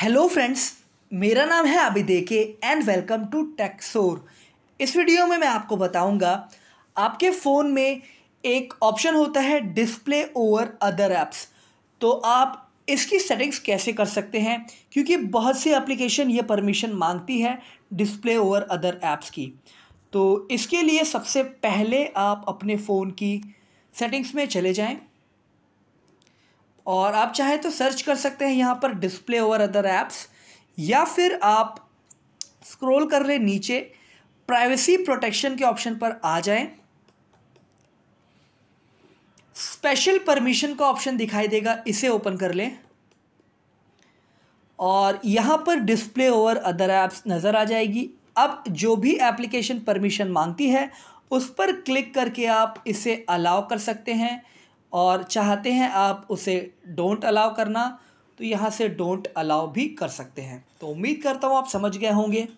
hello friends मेरा नाम है आबिदेके एंड वेलकम टू टेक्सोर इस वीडियो में मैं आपको बताऊंगा आपके फ़ोन में एक ऑप्शन होता है डिस्प्ले ओवर अदर ऐप्स तो आप इसकी सेटिंग्स कैसे कर सकते हैं क्योंकि बहुत सी एप्लीकेशन ये परमिशन मांगती है डिस्प्ले ओवर अदर ऐप्स की तो इसके लिए सबसे पहले आप अपने फ़ोन की सेटिंग्स में चले जाएँ और आप चाहे तो सर्च कर सकते हैं यहाँ पर डिस्प्ले ओवर अदर ऐप्स या फिर आप स्क्रॉल कर ले नीचे प्राइवेसी प्रोटेक्शन के ऑप्शन पर आ जाएं स्पेशल परमिशन का ऑप्शन दिखाई देगा इसे ओपन कर लें और यहाँ पर डिस्प्ले ओवर अदर ऐप्स नज़र आ जाएगी अब जो भी एप्लीकेशन परमिशन मांगती है उस पर क्लिक करके आप इसे अलाउ कर सकते हैं और चाहते हैं आप उसे डोंट अलाउ करना तो यहाँ से डोंट अलाउ भी कर सकते हैं तो उम्मीद करता हूँ आप समझ गए होंगे